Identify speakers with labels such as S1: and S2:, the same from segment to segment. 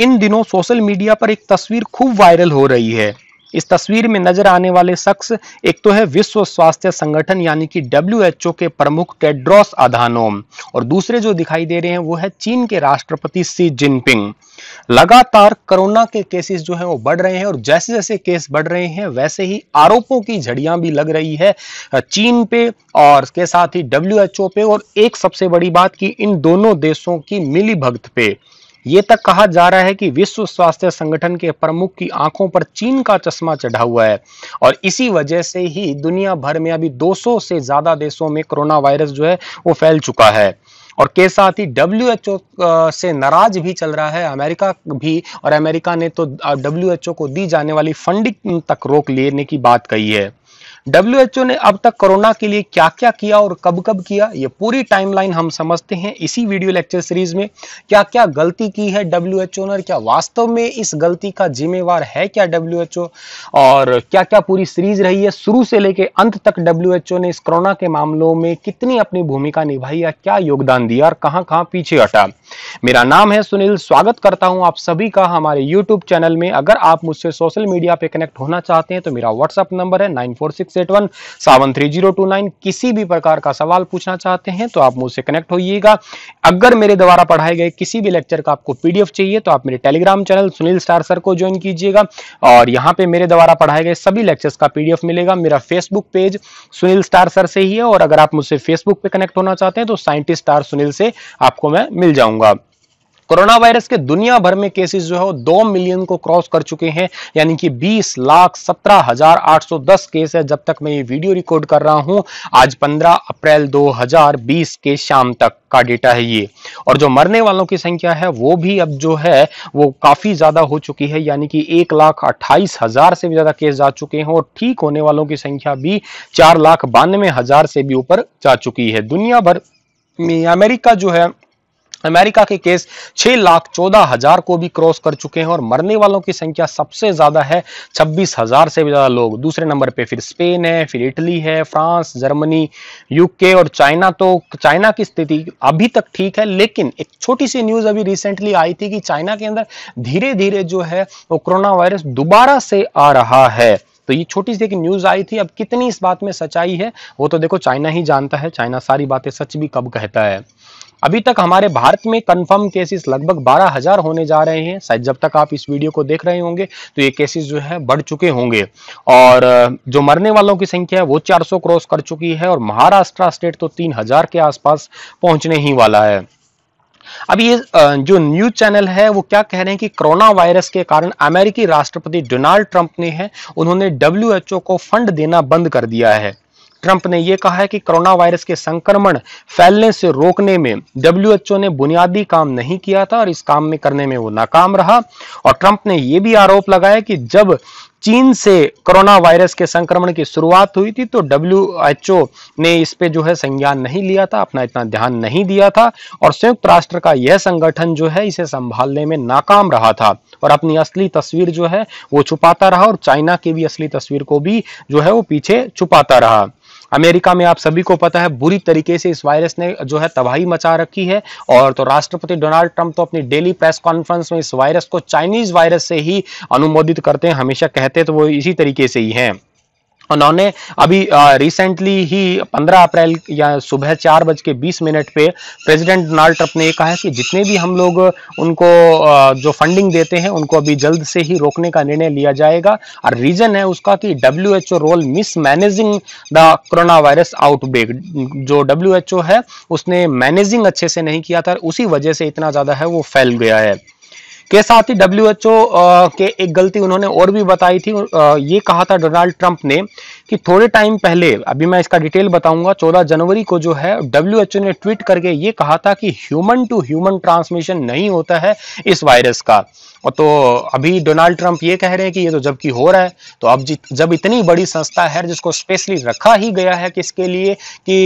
S1: इन दिनों social media पर एक तस्वीर खूब वायरल हो रही है इस तस्वीर में नजर आने वाले शख्स एक तो है विश्व स्वास्थ्य संगठन यानी कि डब्ल्यू के प्रमुख टेड्रॉस आधानोम और दूसरे जो दिखाई दे रहे हैं वो है चीन के राष्ट्रपति सी जिनपिंग लगातार कोरोना के केसेस जो है वो बढ़ रहे हैं और जैसे जैसे केस बढ़ रहे हैं वैसे ही आरोपों की झड़ियां भी लग रही है चीन पे और इसके साथ ही डब्ल्यू पे और एक सबसे बड़ी बात की इन दोनों देशों की मिली पे ये तक कहा जा रहा है कि विश्व स्वास्थ्य संगठन के प्रमुख की आंखों पर चीन का चश्मा चढ़ा हुआ है और इसी वजह से ही दुनिया भर में अभी 200 से ज्यादा देशों में कोरोना वायरस जो है वो फैल चुका है और के साथ ही डब्ल्यू से नाराज भी चल रहा है अमेरिका भी और अमेरिका ने तो डब्ल्यू को दी जाने वाली फंडिंग तक रोक लेने की बात कही है डब्ल्यूएचओ ने अब तक कोरोना के लिए क्या क्या किया और कब कब किया ये पूरी टाइमलाइन हम समझते हैं इसी वीडियो लेक्चर सीरीज में क्या क्या गलती की है डब्ल्यूएचओ ने और क्या वास्तव में इस गलती का जिम्मेवार है क्या डब्ल्यूएचओ और क्या क्या पूरी सीरीज रही है शुरू से लेके अंत तक डब्ल्यू ने इस कोरोना के मामलों में कितनी अपनी भूमिका निभाई या क्या योगदान दिया और कहाँ कहाँ पीछे हटा मेरा नाम है सुनील स्वागत करता हूँ आप सभी का हमारे यूट्यूब चैनल में अगर आप मुझसे सोशल मीडिया पे कनेक्ट होना चाहते हैं तो मेरा व्हाट्सअप नंबर है nine four six eight one three zero two nine किसी भी प्रकार का सवाल पूछना चाहते हैं तो आप मुझसे कनेक्ट होइएगा अगर मेरे द्वारा पढ़ाए गए किसी भी लेक्चर का आपको पीडीएफ चाहिए तो आप मेरे Telegram channel Sunil star sir को ज्वाइन कीजिएगा और यहाँ पे मेरे द्वारा पढ़ाए गए सभी लेक्चर्स का पीडीएफ मिलेगा मेरा Facebook page Sunil star sir से ही है और अगर आप मुझसे फेसबुक पे कनेक्ट होना चाहते हैं तो साइंटिस्ट स्टार सुनील से आपको मैं मिल जाऊंगा कोरोना वायरस के दुनिया भर में केसेस जो है वो दो मिलियन को क्रॉस कर चुके हैं यानी कि 20 लाख सत्रह हजार आठ सौ दस केस है जब तक मैं ये वीडियो रिकॉर्ड कर रहा हूं आज 15 अप्रैल 2020 के शाम तक का डेटा है ये और जो मरने वालों की संख्या है वो भी अब जो है वो काफी ज्यादा हो चुकी है यानी कि एक लाख अट्ठाईस हजार से भी ज्यादा केस जा चुके हैं और ठीक होने वालों की संख्या भी चार लाख बानवे हजार से भी ऊपर जा चुकी है दुनिया भर में अमेरिका जो है अमेरिका के केस छह लाख चौदह हजार को भी क्रॉस कर चुके हैं और मरने वालों की संख्या सबसे ज्यादा है छब्बीस हजार से भी ज्यादा लोग दूसरे नंबर पे फिर स्पेन है फिर इटली है फ्रांस जर्मनी यूके और चाइना तो चाइना की स्थिति अभी तक ठीक है लेकिन एक छोटी सी न्यूज अभी रिसेंटली आई थी कि चाइना के अंदर धीरे धीरे जो है वो कोरोना वायरस दोबारा से आ रहा है तो ये छोटी सी एक न्यूज आई थी अब कितनी इस बात में सच्चाई है वो तो देखो चाइना ही जानता है चाइना सारी बातें सच भी कब कहता है अभी तक हमारे भारत में कंफर्म केसेस लगभग 12,000 होने जा रहे हैं शायद जब तक आप इस वीडियो को देख रहे होंगे तो ये केसेस जो है बढ़ चुके होंगे और जो मरने वालों की संख्या है वो 400 क्रॉस कर चुकी है और महाराष्ट्र स्टेट तो 3,000 के आसपास पहुंचने ही वाला है अब ये जो न्यूज चैनल है वो क्या कह रहे हैं कि कोरोना वायरस के कारण अमेरिकी राष्ट्रपति डोनाल्ड ट्रंप ने है उन्होंने डब्ल्यू को फंड देना बंद कर दिया है ट्रंप ने यह कहा है कि कोरोना वायरस के संक्रमण फैलने से रोकने में डब्ल्यूएचओ ने बुनियादी काम नहीं किया था और इस काम में करने में वो नाकाम रहा और ट्रंप ने यह भी आरोप लगाया कि जब चीन से कोरोना वायरस के संक्रमण की शुरुआत हुई थी तो डब्ल्यू ने इस पे जो है संज्ञान नहीं लिया था अपना इतना ध्यान नहीं दिया था और संयुक्त राष्ट्र का यह संगठन जो है इसे संभालने में नाकाम रहा था और अपनी असली तस्वीर जो है वो छुपाता रहा और चाइना की भी असली तस्वीर को भी जो है वो पीछे छुपाता रहा अमेरिका में आप सभी को पता है बुरी तरीके से इस वायरस ने जो है तबाही मचा रखी है और तो राष्ट्रपति डोनाल्ड ट्रंप तो अपनी डेली प्रेस कॉन्फ्रेंस में इस वायरस को चाइनीज वायरस से ही अनुमोदित करते हैं हमेशा कहते तो वो इसी तरीके से ही हैं उन्होंने अभी रिसेंटली ही 15 अप्रैल या सुबह चार बज के बीस मिनट पे प्रेसिडेंट डोनाल्ड ट्रंप ने कहा है कि जितने भी हम लोग उनको जो फंडिंग देते हैं उनको अभी जल्द से ही रोकने का निर्णय लिया जाएगा और रीजन है उसका कि W H O role miss managing the corona virus outbreak जो डब्ल्यू एच ओ है उसने मैनेजिंग अच्छे से नहीं किया था उसी वजह से इतना ज़्यादा है वो फैल गया है के साथ ही डब्ल्यू के एक गलती उन्होंने और भी बताई थी ये कहा था डोनाल्ड ट्रंप ने कि थोड़े टाइम पहले अभी मैं इसका डिटेल बताऊंगा चौदह जनवरी को जो है डब्ल्यू ने ट्वीट करके ये कहा था कि ह्यूमन टू ह्यूमन ट्रांसमिशन नहीं होता है इस वायरस का और तो अभी डोनाल्ड ट्रंप ये कह रहे हैं कि ये तो जबकि हो रहा है तो अब जब इतनी बड़ी संस्था है जिसको स्पेशली रखा ही गया है किसके लिए कि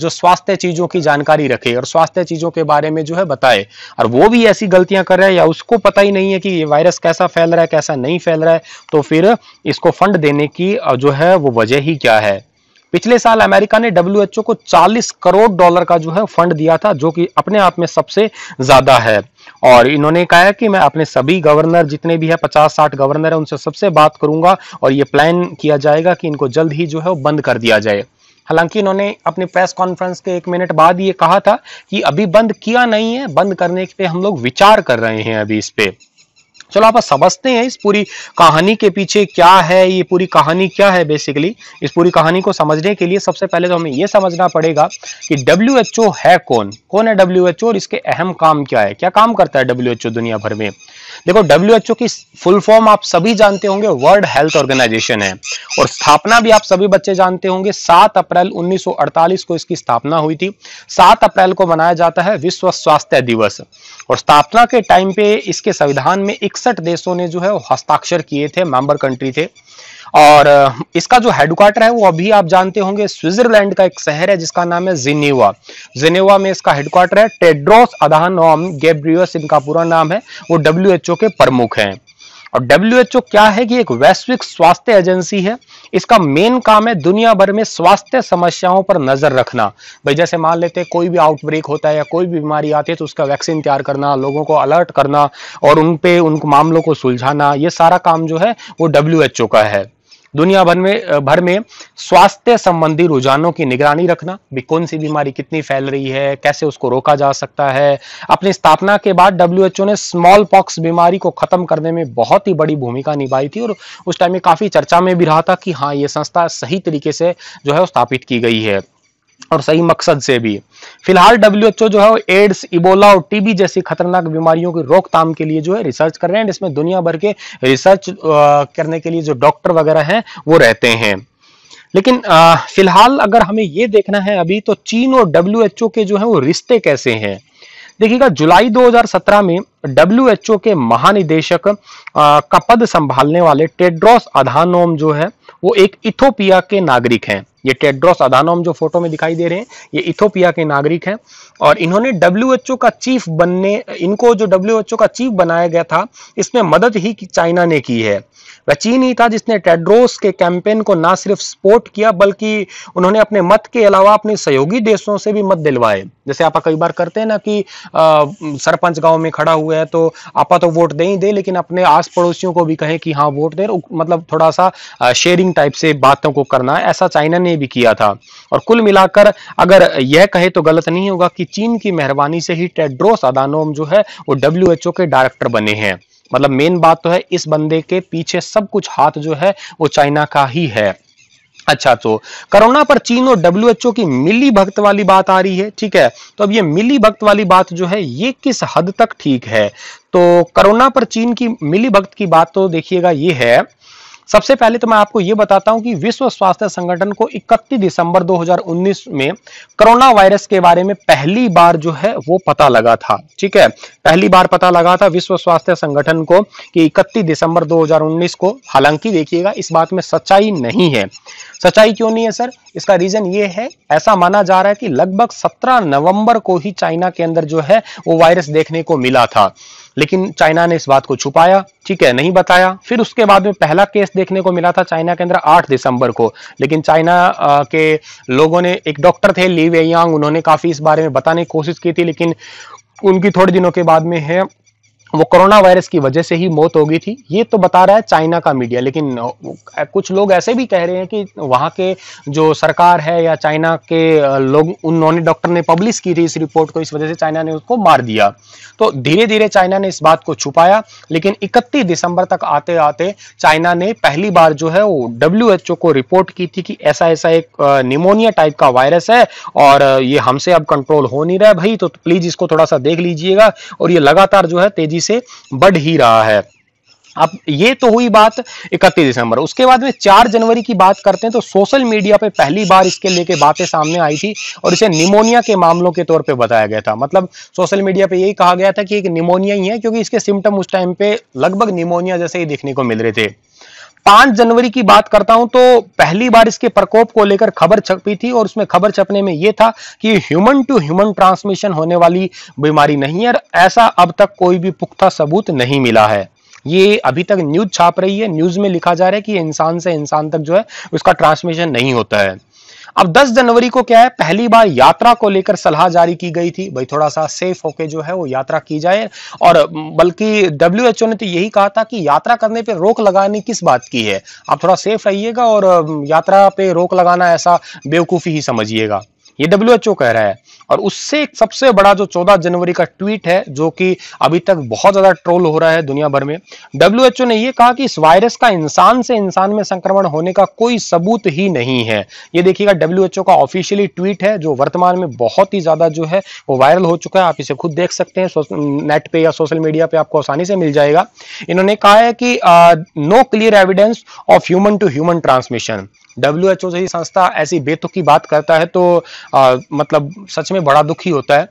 S1: जो स्वास्थ्य चीज़ों की जानकारी रखे और स्वास्थ्य चीज़ों के बारे में जो है बताए और वो भी ऐसी गलतियां कर रहा है या उसको पता ही नहीं है कि ये वायरस कैसा फैल रहा है कैसा नहीं फैल रहा है तो फिर इसको फंड देने की जो है वो वजह वजह ही क्या है पिछले साल अमेरिका ने डब्ल्यू को 40 करोड़ डॉलर का जो है फंड दिया था जो कि अपने आप में सबसे ज्यादा है और इन्होंने कहा है कि मैं अपने सभी गवर्नर जितने भी है 50-60 गवर्नर है उनसे सबसे बात करूंगा और ये प्लान किया जाएगा कि इनको जल्द ही जो है वो बंद कर दिया जाए हालांकि इन्होंने अपने प्रेस कॉन्फ्रेंस के एक मिनट बाद ये कहा था कि अभी बंद किया नहीं है बंद करने पे हम लोग विचार कर रहे हैं अभी इस पे चलो आप समझते हैं इस पूरी कहानी के पीछे क्या है ये पूरी कहानी क्या है बेसिकली इस पूरी कहानी को समझने के लिए सबसे पहले तो हमें यह समझना पड़ेगा कि डब्ल्यू है कौन कौन है डब्ल्यू और इसके अहम काम क्या है क्या काम करता है डब्ल्यू दुनिया भर में देखो डब्ल्यू की फुल फॉर्म आप सभी जानते होंगे वर्ल्ड हेल्थ ऑर्गेनाइजेशन है और स्थापना भी आप सभी बच्चे जानते होंगे 7 अप्रैल 1948 को इसकी स्थापना हुई थी 7 अप्रैल को मनाया जाता है विश्व स्वास्थ्य दिवस और स्थापना के टाइम पे इसके संविधान में इकसठ देशों ने जो है हस्ताक्षर किए थे मेंबर कंट्री थे और इसका जो हेडक्वार्टर है वो अभी आप जानते होंगे स्विट्जरलैंड का एक शहर है जिसका नाम है जिनेवा जिनेवा में इसका हेडक्वार्टर है टेड्रोस अधानोम गेब्रियस इनका पूरा नाम है वो डब्ल्यू के प्रमुख हैं और डब्ल्यू क्या है कि एक वैश्विक स्वास्थ्य एजेंसी है इसका मेन काम है दुनिया भर में स्वास्थ्य समस्याओं पर नजर रखना भाई जैसे मान लेते हैं कोई भी आउटब्रेक होता है या कोई भी बीमारी आती है तो उसका वैक्सीन तैयार करना लोगों को अलर्ट करना और उन पे उन मामलों को सुलझाना ये सारा काम जो है वो डब्ल्यू का है दुनिया भर में भर में स्वास्थ्य संबंधी रुझानों की निगरानी रखना भी कौन सी बीमारी कितनी फैल रही है कैसे उसको रोका जा सकता है अपनी स्थापना के बाद डब्ल्यू ने स्मॉल पॉक्स बीमारी को खत्म करने में बहुत ही बड़ी भूमिका निभाई थी और उस टाइम में काफी चर्चा में भी रहा था कि हाँ ये संस्था सही तरीके से जो है स्थापित की गई है और सही मकसद से भी फिलहाल डब्ल्यूएचओ जो है वो एड्स इबोला और टीबी जैसी खतरनाक बीमारियों की रोकथाम के लिए जो है रिसर्च कर रहे हैं इसमें दुनिया भर के रिसर्च करने के लिए जो डॉक्टर वगैरह हैं वो रहते हैं लेकिन फिलहाल अगर हमें ये देखना है अभी तो चीन और डब्ल्यू के जो है वो रिश्ते कैसे हैं देखिएगा जुलाई 2017 में डब्ल्यू के महानिदेशक का पद संभालने वाले टेड्रॉस अधानोम जो है वो एक इथोपिया के नागरिक हैं ये टेड्रोस अदानोम जो फोटो में दिखाई दे रहे हैं ये इथोपिया के नागरिक हैं और इन्होंने डब्ल्यू का चीफ बनने इनको जो डब्ल्यू का चीफ बनाया गया था इसमें मदद ही चाइना ने की है वह चीन ही था जिसने टेड्रोस के कैंपेन को ना सिर्फ सपोर्ट किया बल्कि उन्होंने अपने मत के अलावा अपने सहयोगी देशों से भी मत दिलवाए जैसे आप कई बार करते हैं ना कि सरपंच गांव में खड़ा हुआ है तो आप तो वोट दे ही दे लेकिन अपने आस पड़ोसियों को भी कहें कि हाँ वोट दे मतलब थोड़ा सा शेयरिंग टाइप से बातों को करना ऐसा चाइना ने भी किया था और कुल मिलाकर अगर यह कहे तो गलत नहीं होगा कि चीन की मेहरबानी से ही टेड्रोस अदानोम जो है वो डब्ल्यू के डायरेक्टर बने हैं मतलब मेन बात तो है इस बंदे के पीछे सब कुछ हाथ जो है वो चाइना का ही है अच्छा तो कोरोना पर चीन और ओ की मिली भक्त वाली बात आ रही है ठीक है तो अब ये मिली भक्त वाली बात जो है ये किस हद तक ठीक है तो कोरोना पर चीन की मिली भक्त की बात तो देखिएगा ये है सबसे पहले तो मैं आपको यह बताता हूं कि विश्व स्वास्थ्य संगठन को 31 दिसंबर 2019 में कोरोना वायरस के बारे में पहली बार जो है वो पता लगा था ठीक है पहली बार पता लगा था विश्व स्वास्थ्य संगठन को कि इकतीस दिसंबर 2019 को हालांकि देखिएगा इस बात में सच्चाई नहीं है सच्चाई क्यों नहीं है सर इसका रीजन ये है ऐसा माना जा रहा है कि लगभग सत्रह नवंबर को ही चाइना के अंदर जो है वो वायरस देखने को मिला था लेकिन चाइना ने इस बात को छुपाया ठीक है नहीं बताया फिर उसके बाद में पहला केस देखने को मिला था चाइना के अंदर 8 दिसंबर को लेकिन चाइना के लोगों ने एक डॉक्टर थे ली वे उन्होंने काफ़ी इस बारे में बताने की कोशिश की थी लेकिन उनकी थोड़े दिनों के बाद में है वो कोरोना वायरस की वजह से ही मौत हो गई थी ये तो बता रहा है चाइना का मीडिया लेकिन कुछ लोग ऐसे भी कह रहे हैं कि वहाँ के जो सरकार है या चाइना के लोग उन्होंने डॉक्टर ने पब्लिश की थी इस रिपोर्ट को इस वजह से चाइना ने उसको मार दिया तो धीरे धीरे चाइना ने इस बात को छुपाया लेकिन इकतीस दिसंबर तक आते आते चाइना ने पहली बार जो है वो डब्ल्यू को रिपोर्ट की थी कि ऐसा ऐसा एक निमोनिया टाइप का वायरस है और ये हमसे अब कंट्रोल हो नहीं रहा है भाई तो, तो प्लीज इसको थोड़ा सा देख लीजिएगा और ये लगातार जो है तेजी तेजी से बढ़ ही रहा है अब ये तो हुई बात इकतीस दिसंबर उसके बाद में चार जनवरी की बात करते हैं तो सोशल मीडिया पे पहली बार इसके लेके बातें सामने आई थी और इसे निमोनिया के मामलों के तौर पे बताया गया था मतलब सोशल मीडिया पे यही कहा गया था कि एक निमोनिया ही है क्योंकि इसके सिम्टम उस टाइम पे लगभग निमोनिया जैसे ही देखने को मिल रहे थे पांच जनवरी की बात करता हूं तो पहली बार इसके प्रकोप को लेकर खबर छपी थी और उसमें खबर छपने में यह था कि ह्यूमन टू ह्यूमन ट्रांसमिशन होने वाली बीमारी नहीं है और ऐसा अब तक कोई भी पुख्ता सबूत नहीं मिला है ये अभी तक न्यूज छाप रही है न्यूज में लिखा जा रहा है कि इंसान से इंसान तक जो है उसका ट्रांसमिशन नहीं होता है अब 10 जनवरी को क्या है पहली बार यात्रा को लेकर सलाह जारी की गई थी भाई थोड़ा सा सेफ होके जो है वो यात्रा की जाए और बल्कि डब्ल्यू ने तो यही कहा था कि यात्रा करने पर रोक लगाने किस बात की है आप थोड़ा सेफ रहिएगा और यात्रा पे रोक लगाना ऐसा बेवकूफ़ी ही समझिएगा ये डब्ल्यू कह रहा है और उससे एक सबसे बड़ा जो 14 जनवरी का ट्वीट है जो कि अभी तक बहुत ज्यादा ट्रोल हो रहा है दुनिया भर में डब्ल्यू ने यह कहा कि इस वायरस का इंसान से इंसान में संक्रमण होने का कोई सबूत ही नहीं है ये देखिएगा डब्ल्यू का ऑफिशियली ट्वीट है जो वर्तमान में बहुत ही ज्यादा जो है वो वायरल हो चुका है आप इसे खुद देख सकते हैं नेट पे या सोशल मीडिया पे आपको आसानी से मिल जाएगा इन्होंने कहा है कि no clear evidence of human to human transmission W H O जैसी संस्था ऐसी बेतुकी बात करता है तो आ, मतलब सच में बड़ा दुखी होता है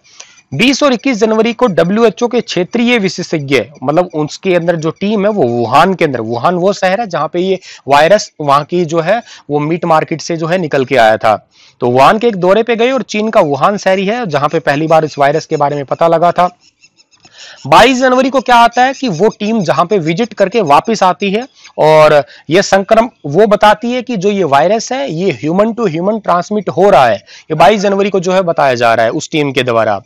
S1: 20 और 21 जनवरी को डब्ल्यू के क्षेत्रीय विशेषज्ञ मतलब उसके अंदर जो टीम है वो वुहान के अंदर वुहान वो शहर है जहां पे ये वायरस वहां की जो है वो मीट मार्केट से जो है निकल के आया था तो वुहान के एक दौरे पे गए और चीन का वुहान शहरी है जहां पे पहली बार इस वायरस के बारे में पता लगा था 22 जनवरी को क्या आता है कि वो टीम जहां पे विजिट करके वापस आती है और यह संक्रम वो बताती है कि जो ये वायरस है ये ह्यूमन टू ह्यूमन ट्रांसमिट हो रहा है ये बाईस जनवरी को जो है बताया जा रहा है उस टीम के द्वारा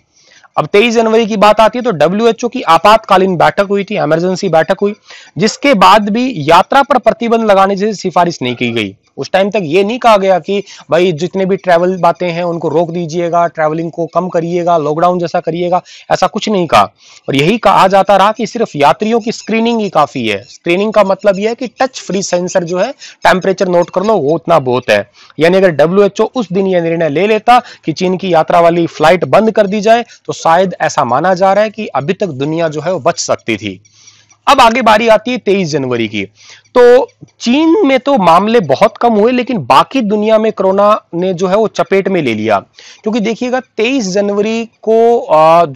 S1: अब 23 जनवरी की बात आती है तो डब्ल्यूएचओ की आपातकालीन बैठक हुई थी इमरजेंसी बैठक हुई जिसके बाद भी यात्रा पर प्रतिबंध लगाने जैसी सिफारिश नहीं की गई उस टाइम तक ये नहीं कहा गया कि भाई जितने भी ट्रैवल बातें हैं उनको रोक दीजिएगा ट्रैवलिंग को कम करिएगा लॉकडाउन जैसा करिएगा ऐसा कुछ नहीं कहा और यही कहा जाता रहा कि सिर्फ यात्रियों की स्क्रीनिंग ही काफी है स्क्रीनिंग का मतलब यह है कि टच फ्री सेंसर जो है टेम्परेचर नोट कर लो वो उतना बहुत है यानी अगर डब्ल्यू उस दिन यह निर्णय ले लेता कि चीन की यात्रा वाली फ्लाइट बंद कर दी जाए तो शायद ऐसा माना जा रहा है कि अभी तक दुनिया जो है वो बच सकती थी अब आगे बारी आती है 23 जनवरी की तो चीन में तो मामले बहुत कम हुए लेकिन बाकी दुनिया में कोरोना ने जो है वो चपेट में ले लिया क्योंकि देखिएगा 23 जनवरी को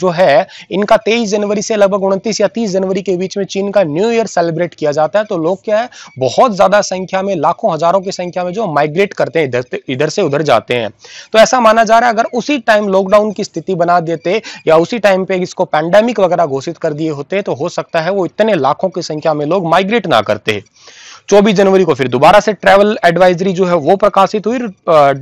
S1: जो है इनका 23 जनवरी से लगभग उनतीस या 30 जनवरी के बीच में चीन का न्यू ईयर सेलिब्रेट किया जाता है तो लोग क्या है बहुत ज्यादा संख्या में लाखों हजारों की संख्या में जो माइग्रेट करते हैं इधर इधर से उधर जाते हैं तो ऐसा माना जा रहा है अगर उसी टाइम लॉकडाउन की स्थिति बना देते या उसी टाइम पे इसको पैंडेमिक वगैरह घोषित कर दिए होते तो हो सकता है वो इतने लाखों की संख्या में लोग माइग्रेट ना करते 24 जनवरी को फिर दोबारा से ट्रैवल एडवाइजरी जो है वो प्रकाशित हुई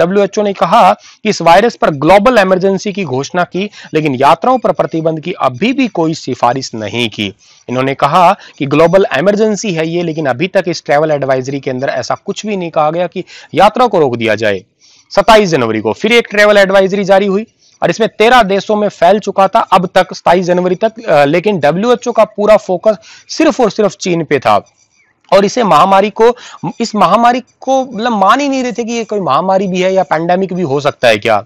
S1: डब्ल्यू एच ने कहा कि इस वायरस पर ग्लोबल इमरजेंसी की घोषणा की लेकिन यात्राओं पर प्रतिबंध की अभी भी कोई सिफारिश नहीं की इन्होंने कहा कि ग्लोबल इमरजेंसी है ये लेकिन अभी तक इस ट्रैवल एडवाइजरी के अंदर ऐसा कुछ भी नहीं कहा गया कि यात्रा को रोक दिया जाए सत्ताईस जनवरी को फिर एक ट्रैवल एडवाइजरी जारी हुई और इसमें तेरह देशों में फैल चुका था अब तक सताईस जनवरी तक लेकिन डब्ल्यूएचओ का पूरा फोकस सिर्फ और सिर्फ चीन पे था और इसे महामारी को इस महामारी को मतलब मान ही नहीं रहे थे कि ये कोई महामारी भी है या पैंडेमिक भी हो सकता है क्या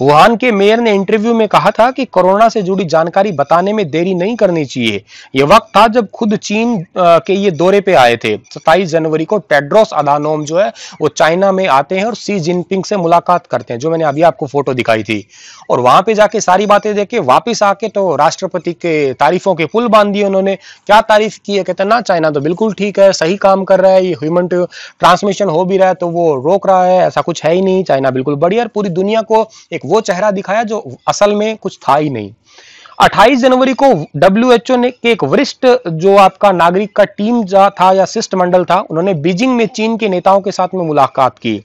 S1: वुहान के मेयर ने इंटरव्यू में कहा था कि कोरोना से जुड़ी जानकारी बताने में देरी नहीं करनी चाहिए यह वक्त था जब खुद चीन के ये दौरे पे आए थे सत्ताईस जनवरी को टेड्रोस अदानोम जो है वो चाइना में आते हैं और सी जिनपिंग से मुलाकात करते हैं जो मैंने अभी आपको फोटो दिखाई थी और वहां पे जाके सारी बातें देख के वापिस आके तो राष्ट्रपति के तारीफों के पुल बांध दिए उन्होंने क्या तारीफ की है कहते ना चाइना तो बिल्कुल ठीक है सही काम कर रहा है ये ह्यूमन ट्रांसमिशन हो भी रहा है तो वो रोक रहा है ऐसा कुछ है ही नहीं चाइना बिल्कुल बढ़िया पूरी दुनिया को एक वो चेहरा दिखाया जो असल में कुछ था ही नहीं 28 जनवरी को डब्ल्यूएचओ ने के एक वरिष्ठ जो आपका नागरिक का टीम जा था या शिष्टमंडल था उन्होंने बीजिंग में चीन के नेताओं के साथ में मुलाकात की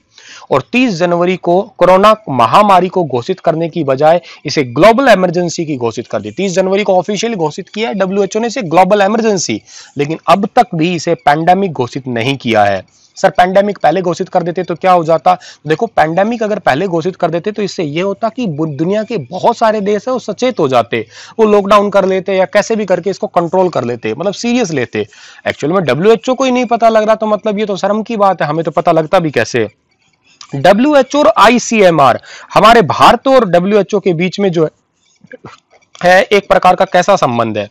S1: और 30 जनवरी को कोरोना महामारी को घोषित करने की बजाय इसे ग्लोबल इमरजेंसी की घोषित कर दी 30 जनवरी को ऑफिशियली घोषित किया डब्ल्यूएचओ ने इसे ग्लोबल इमरजेंसी लेकिन अब तक भी इसे पैंडेमिक घोषित नहीं किया है सर पैंडेमिक पहले घोषित कर देते तो क्या हो जाता देखो पैंडेमिक अगर पहले घोषित कर देते तो इससे यह होता कि दुनिया के बहुत सारे देश है वो सचेत हो जाते वो लॉकडाउन कर लेते या कैसे भी करके इसको कंट्रोल कर लेते मतलब सीरियस लेते एक्चुअल में डब्ल्यू को ही नहीं पता लग रहा तो मतलब ये तो शर्म की बात है हमें तो पता लगता भी कैसे डब्ल्यू और आईसीएमआर हमारे भारत और डब्ल्यू के बीच में जो है है एक प्रकार का कैसा संबंध है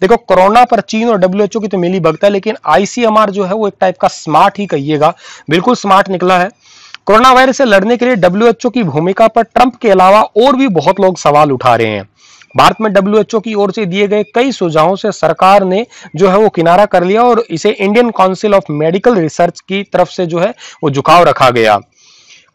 S1: देखो कोरोना पर चीन और डब्ल्यूएचओ की तो मिली भगत है लेकिन आईसीएमआर जो है वो एक टाइप का स्मार्ट ही कहिएगा बिल्कुल स्मार्ट निकला है कोरोना वायरस से लड़ने के लिए डब्ल्यूएचओ की भूमिका पर ट्रंप के अलावा और भी बहुत लोग सवाल उठा रहे हैं भारत में डब्ल्यूएचओ की ओर से दिए गए कई सुझावों से सरकार ने जो है वो किनारा कर लिया और इसे Indian Council of Medical Research की तरफ से जो है वो झुकाव रखा गया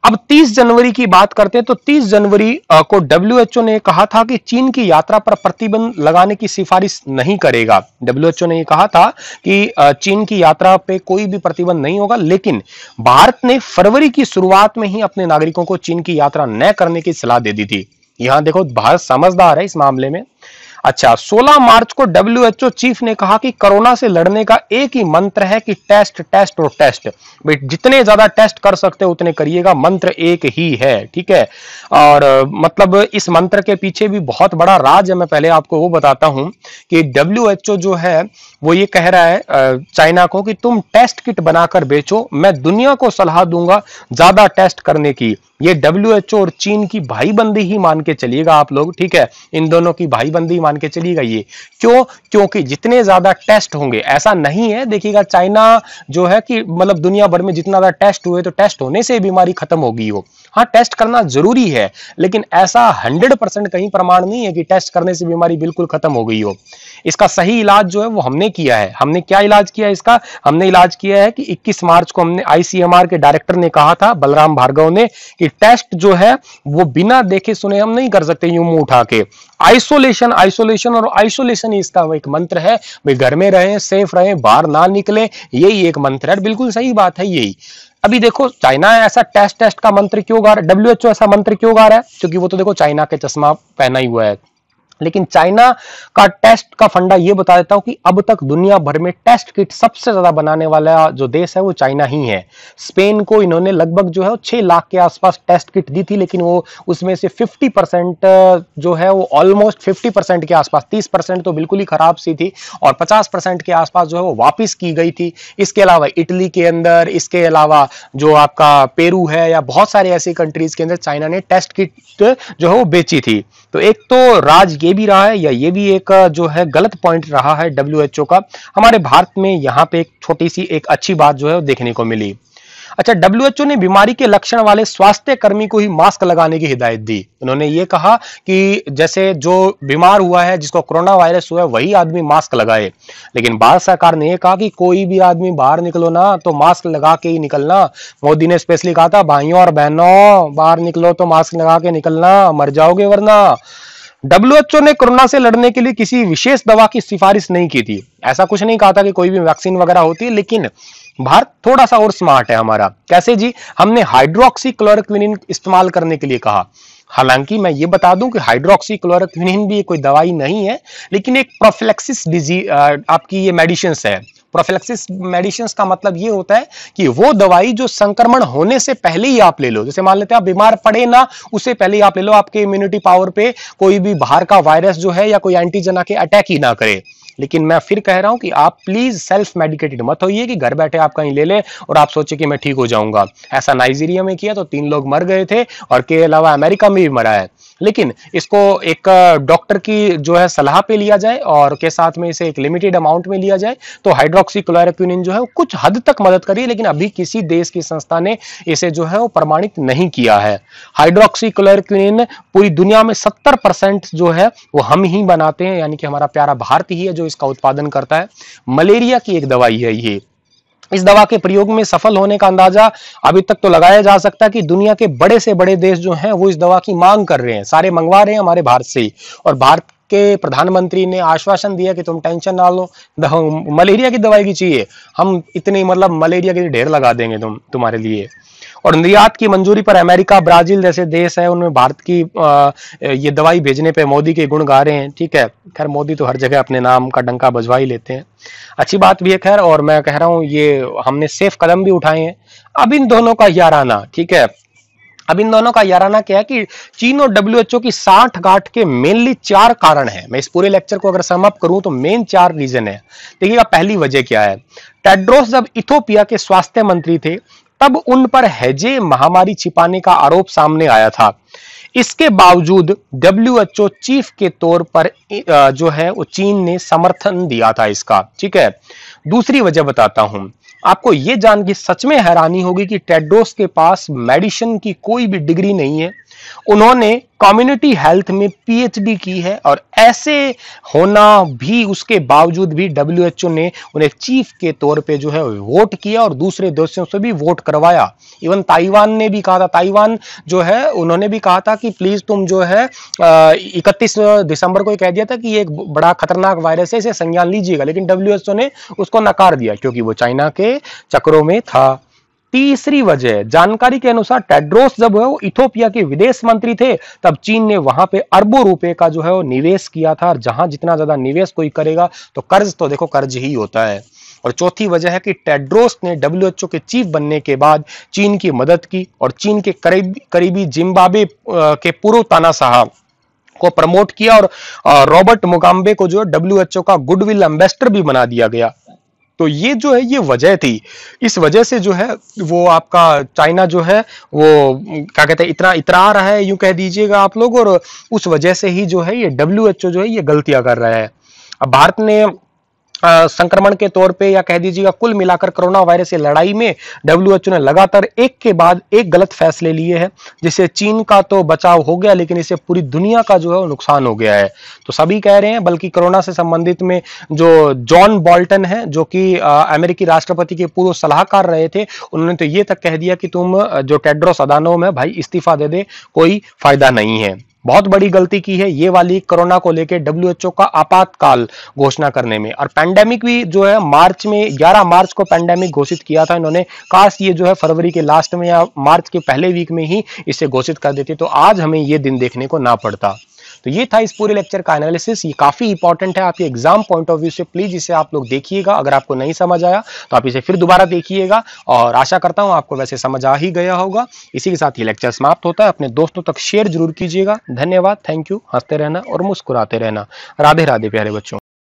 S1: अब 30 जनवरी की बात करते हैं तो 30 जनवरी को डब्ल्यू ने कहा था कि चीन की यात्रा पर प्रतिबंध लगाने की सिफारिश नहीं करेगा डब्ल्यू ने यह कहा था कि चीन की यात्रा पे कोई भी प्रतिबंध नहीं होगा लेकिन भारत ने फरवरी की शुरुआत में ही अपने नागरिकों को चीन की यात्रा न करने की सलाह दे दी थी यहां देखो भारत समझदार है इस मामले में अच्छा 16 मार्च को डब्ल्यूएचओ चीफ ने कहा कि कोरोना से लड़ने का एक ही मंत्र है कि टेस्ट टेस्ट और टेस्ट जितने ज्यादा टेस्ट कर सकते हो उतने करिएगा मंत्र एक ही है ठीक है और मतलब इस मंत्र के पीछे भी बहुत बड़ा राज है मैं पहले आपको वो बताता हूं कि डब्ल्यू जो है वो ये कह रहा है चाइना को कि तुम टेस्ट किट बनाकर बेचो मैं दुनिया को सलाह दूंगा ज्यादा टेस्ट करने की ये डब्ल्यू और चीन की भाईबंदी ही मान के चलिएगा आप लोग ठीक है इन दोनों की भाईबंदी मान मान के चलिएगा ये क्यों क्योंकि जितने ज्यादा टेस्ट होंगे ऐसा नहीं है देखिएगा चाइना जो है कि मतलब दुनिया भर में जितना ज्यादा टेस्ट हुए तो टेस्ट होने से बीमारी खत्म होगी हो हाँ टेस्ट करना जरूरी है लेकिन ऐसा हंड्रेड परसेंट कहीं प्रमाण नहीं है कि टेस्ट करने से बीमारी बिल्कुल खत्म हो गई हो इसका सही इलाज जो है वो हमने किया है हमने क्या इलाज किया है इसका हमने इलाज किया है कि 21 मार्च को हमने आईसीएमआर के डायरेक्टर ने कहा था बलराम भार्गव ने कि टेस्ट जो है वो बिना देखे सुने हम नहीं कर सकते यूं मुंह उठा के आइसोलेशन आइसोलेशन और आइसोलेशन इसका एक मंत्र है भाई घर में रहें सेफ रहें बाहर ना निकले यही एक मंत्र है बिल्कुल सही बात है यही अभी देखो चाइना ऐसा टेस्ट टेस्ट का मंत्र क्यों गा रहा है डब्ल्यू ऐसा मंत्र क्यों गा रहा है क्योंकि वो तो देखो चाइना के चश्मा पहना ही हुआ है लेकिन चाइना का टेस्ट का फंडा यह बता देता हूं कि अब तक दुनिया भर में टेस्ट किट सबसे ज्यादा बनाने वाला जो देश है वो चाइना ही है स्पेन को इन्होंने लगभग जो है छह लाख के आसपास टेस्ट किट दी थी लेकिन वो उसमें से 50 परसेंट जो है वो ऑलमोस्ट 50 परसेंट के आसपास 30 परसेंट तो बिल्कुल ही खराब सी थी और पचास परसेंट के आसपास जो है वो वापिस की गई थी इसके अलावा इटली के अंदर इसके अलावा जो आपका पेरू है या बहुत सारे ऐसी कंट्रीज के अंदर चाइना ने टेस्ट किट जो है वो बेची थी तो एक तो राज ये भी रहा है या ये भी एक जो है गलत पॉइंट रहा है डब्ल्यू का हमारे भारत में यहाँ पे एक छोटी सी एक अच्छी बात जो है देखने को मिली अच्छा डब्ल्यूएचओ ने बीमारी के लक्षण वाले स्वास्थ्य कर्मी को ही मास्क लगाने की हिदायत दी उन्होंने ये कहा कि जैसे जो बीमार हुआ है जिसको कोरोना वायरस हुआ है वही आदमी मास्क लगाए लेकिन भारत सरकार ने यह कहा कि कोई भी आदमी बाहर निकलो ना तो मास्क लगा के ही निकलना मोदी ने स्पेशली कहा था भाइयों और बहनों बाहर निकलो तो मास्क लगा के निकलना मर जाओगे वरना डब्ल्यूएचओ ने कोरोना से लड़ने के लिए किसी विशेष दवा की सिफारिश नहीं की थी ऐसा कुछ नहीं कहा था कि कोई भी वैक्सीन वगैरह होती है लेकिन भारत थोड़ा सा और स्मार्ट है हमारा कैसे जी हमने हाइड्रोक्सी क्लोरक्विन इस्तेमाल करने के लिए कहा हालांकि मैं ये बता दूं कि हाइड्रोक्सी क्लोरोक्विनिन भी कोई दवाई नहीं है लेकिन एक प्रोफ्लेक्सिस डिजीज आपकी ये मेडिसिन है प्रोफिलेक्सिस मेडिसिन का मतलब ये होता है कि वो दवाई जो संक्रमण होने से पहले ही आप ले लो जैसे मान लेते हैं आप बीमार पड़े ना उससे पहले ही आप ले लो आपके इम्यूनिटी पावर पे कोई भी बाहर का वायरस जो है या कोई एंटीजन आके अटैक ही ना करे लेकिन मैं फिर कह रहा हूं कि आप प्लीज सेल्फ मेडिकेटेड मत होइए कि घर बैठे आप कहीं ले लें और आप सोचे कि मैं ठीक हो जाऊंगा ऐसा नाइजीरिया में किया तो तीन लोग मर गए थे और के अलावा अमेरिका में भी मरा है लेकिन इसको एक डॉक्टर की जो है सलाह पे लिया जाए और के साथ में इसे एक लिमिटेड अमाउंट में लिया जाए तो हाइड्रोक्सी क्लोरोक्विनिन जो है कुछ हद तक मदद करी लेकिन अभी किसी देश की संस्था ने इसे जो है वो प्रमाणित नहीं किया है हाइड्रोक्सी क्लोरोक्विनिन पूरी दुनिया में सत्तर परसेंट जो है वो हम ही बनाते हैं यानी कि हमारा प्यारा भारत ही है जो इसका उत्पादन करता है मलेरिया की एक दवाई है ये इस दवा के प्रयोग में सफल होने का अंदाजा अभी तक तो लगाया जा सकता है कि दुनिया के बड़े से बड़े देश जो हैं वो इस दवा की मांग कर रहे हैं सारे मंगवा रहे हैं हमारे भारत से और भारत के प्रधानमंत्री ने आश्वासन दिया कि तुम टेंशन ना लो मलेरिया की दवाई की चाहिए हम इतनी मतलब मलेरिया के ढेर लगा देंगे तुम तुम्हारे लिए और निर्यात की मंजूरी पर अमेरिका ब्राजील जैसे देश है उनमें भारत की ये दवाई भेजने पर मोदी के गुण गा रहे हैं ठीक है खैर मोदी तो हर जगह अपने नाम का डंका बजवा ही लेते हैं अच्छी बात भी है खैर और मैं कह रहा हूँ ये हमने सेफ कदम भी उठाए हैं अब इन दोनों का याराना ठीक है अब इन दोनों का याराना क्या है कि चीन और ओ की साठ गांठ के मेनली चार कारण हैं मैं इस पूरे लेक्चर को अगर समअप करूं तो मेन चार रीजन है देखिएगा पहली वजह क्या है टेड्रोस जब इथोपिया के स्वास्थ्य मंत्री थे तब उन पर हैजे महामारी छिपाने का आरोप सामने आया था इसके बावजूद डब्ल्यूएचओ चीफ के तौर पर जो है वो चीन ने समर्थन दिया था इसका ठीक है दूसरी वजह बताता हूं आपको यह जान के सच में हैरानी होगी कि टेड्रोस के पास मेडिसिन की कोई भी डिग्री नहीं है उन्होंने कम्युनिटी हेल्थ में पीएचडी की है और ऐसे होना भी उसके बावजूद भी डब्ल्यूएचओ ने उन्हें चीफ के तौर पे जो है वोट किया और दूसरे देशों से भी वोट करवाया इवन ताइवान ने भी कहा था ताइवान जो है उन्होंने भी कहा था कि प्लीज तुम जो है इकतीस दिसंबर को कह दिया था कि ये एक बड़ा खतरनाक वायरस है इसे संज्ञान लीजिएगा लेकिन डब्ल्यू ने उसको नकार दिया क्योंकि वो चाइना के चक्रों में था तीसरी वजह जानकारी के अनुसार टेड्रोस जब है वो इथोपिया के विदेश मंत्री थे तब चीन ने वहां पे अरबों रुपए का जो है वो निवेश किया था और जहां जितना ज्यादा निवेश कोई करेगा तो कर्ज तो देखो कर्ज ही होता है और चौथी वजह है कि टेड्रोस ने डब्ल्यूएचओ के चीफ बनने के बाद चीन की मदद की और चीन के करीबी करीबी जिम्बाबे के पूर्व ताना साहब को प्रमोट किया और रॉबर्ट मुगाम्बे को जो है डब्ल्यूएचओ का गुडविल एम्बेसडर भी बना दिया गया तो ये जो है ये वजह थी इस वजह से जो है वो आपका चाइना जो है वो क्या कहते हैं इतना इतरा रहा है यूं कह दीजिएगा आप लोग और उस वजह से ही जो है ये डब्ल्यू जो है ये गलतियां कर रहा है अब भारत ने संक्रमण के तौर पे या कह दीजिएगा कुल मिलाकर कोरोना वायरस से लड़ाई में डब्ल्यूएचओ ने लगातार एक के बाद एक गलत फैसले लिए हैं जिससे चीन का तो बचाव हो गया लेकिन इससे पूरी दुनिया का जो है नुकसान हो गया है तो सभी कह रहे हैं बल्कि कोरोना से संबंधित में जो जॉन बॉल्टन है जो कि अमेरिकी राष्ट्रपति के पूर्व सलाहकार रहे थे उन्होंने तो ये तक कह दिया कि तुम जो टेड्रोस अदानोम है भाई इस्तीफा दे दे कोई फायदा नहीं है बहुत बड़ी गलती की है ये वाली कोरोना को लेकर डब्ल्यूएचओ का आपातकाल घोषणा करने में और पैंडेमिक भी जो है मार्च में ग्यारह मार्च को पैंडेमिक घोषित किया था इन्होंने काश ये जो है फरवरी के लास्ट में या मार्च के पहले वीक में ही इसे घोषित कर देती तो आज हमें ये दिन देखने को ना पड़ता तो ये था इस पूरे लेक्चर का एनालिसिस ये काफ़ी इंपॉर्टेंट है आपके एग्जाम पॉइंट ऑफ व्यू से प्लीज़ इसे आप लोग देखिएगा अगर आपको नहीं समझ आया तो आप इसे फिर दोबारा देखिएगा और आशा करता हूं आपको वैसे समझ आ ही गया होगा इसी के साथ ये लेक्चर समाप्त होता है अपने दोस्तों तक शेयर जरूर कीजिएगा धन्यवाद थैंक यू हंसते रहना और मुस्कुराते रहना राधे राधे प्यारे बच्चों